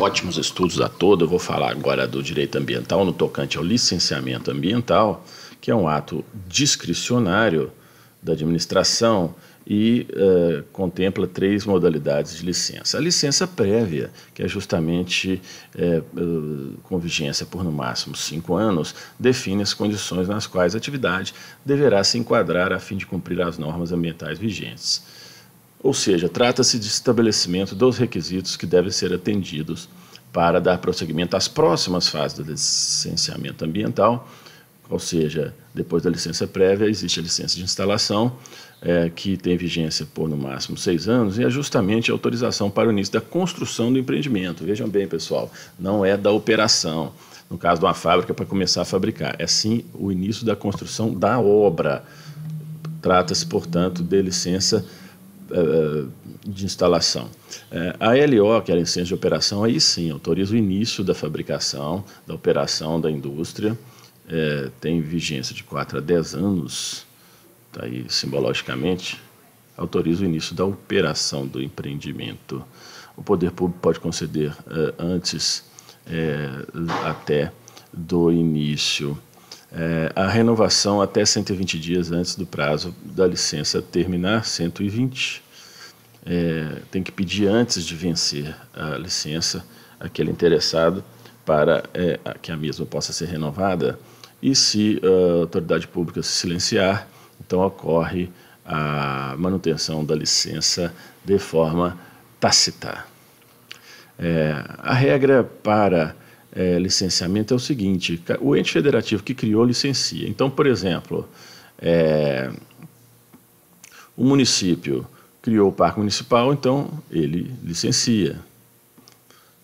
ótimos estudos a todo. Eu vou falar agora do direito ambiental no tocante ao licenciamento ambiental, que é um ato discricionário da administração e uh, contempla três modalidades de licença. A licença prévia, que é justamente uh, com vigência por no máximo cinco anos, define as condições nas quais a atividade deverá se enquadrar a fim de cumprir as normas ambientais vigentes. Ou seja, trata-se de estabelecimento dos requisitos que devem ser atendidos para dar prosseguimento às próximas fases do licenciamento ambiental, ou seja, depois da licença prévia existe a licença de instalação, é, que tem vigência por no máximo seis anos, e é justamente a autorização para o início da construção do empreendimento. Vejam bem, pessoal, não é da operação, no caso de uma fábrica, é para começar a fabricar, é sim o início da construção da obra. Trata-se, portanto, de licença eh, eh, de instalação. Eh, a LO, que é a licença de operação, aí sim autoriza o início da fabricação, da operação da indústria, é, tem vigência de 4 a 10 anos, tá aí simbologicamente, autoriza o início da operação do empreendimento. O poder público pode conceder é, antes é, até do início é, a renovação até 120 dias antes do prazo da licença terminar, 120. É, tem que pedir antes de vencer a licença aquele interessado para é, que a mesma possa ser renovada. E se a autoridade pública se silenciar, então ocorre a manutenção da licença de forma tácita. É, a regra para é, licenciamento é o seguinte: o ente federativo que criou licencia. Então, por exemplo, é, o município criou o parque municipal, então ele licencia,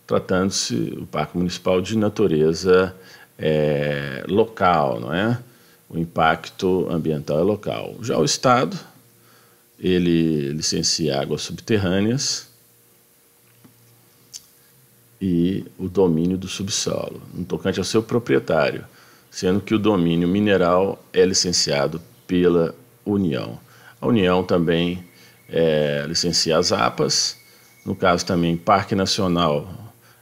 tratando-se o parque municipal de natureza é, local, não é? O impacto ambiental é local. Já o estado ele licencia águas subterrâneas e o domínio do subsolo, no tocante ao seu proprietário, sendo que o domínio mineral é licenciado pela União. A União também é, licencia as APAS, no caso também Parque Nacional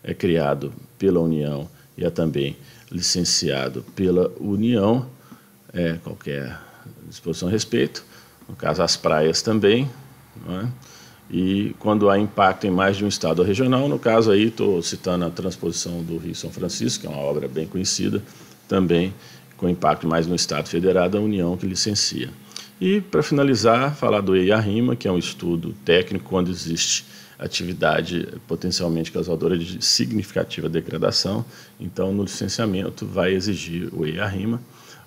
é criado pela União e é também licenciado pela União, é, qualquer disposição a respeito, no caso as praias também, não é? e quando há impacto em mais de um estado regional, no caso aí estou citando a transposição do Rio São Francisco, que é uma obra bem conhecida, também com impacto mais no estado federado, a União que licencia. E, para finalizar, falar do EIA-RIMA, que é um estudo técnico quando existe atividade potencialmente causadora de significativa degradação. Então, no licenciamento, vai exigir o EIA-RIMA.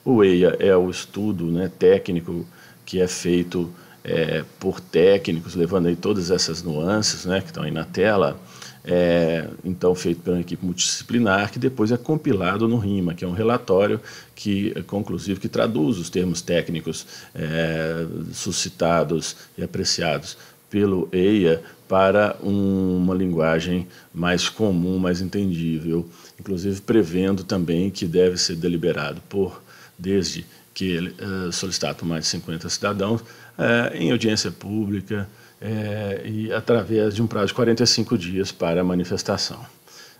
O EIA é o estudo né, técnico que é feito é, por técnicos, levando aí todas essas nuances né, que estão aí na tela, é, então feito pela equipe multidisciplinar, que depois é compilado no RIMA, que é um relatório que é, conclusivo que traduz os termos técnicos é, suscitados e apreciados pelo EIA para um, uma linguagem mais comum, mais entendível, inclusive prevendo também que deve ser deliberado por desde que ele uh, solicitado mais de 50 cidadãos, é, em audiência pública é, e através de um prazo de 45 dias para a manifestação.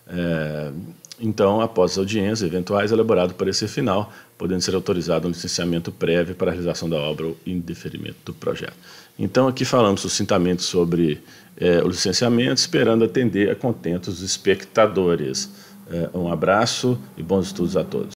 É, então, após as audiências eventuais, elaborado o parecer final, podendo ser autorizado um licenciamento prévio para a realização da obra ou indeferimento do projeto. Então, aqui falamos sucintamente sobre é, o licenciamento, esperando atender a contento espectadores. É, um abraço e bons estudos a todos.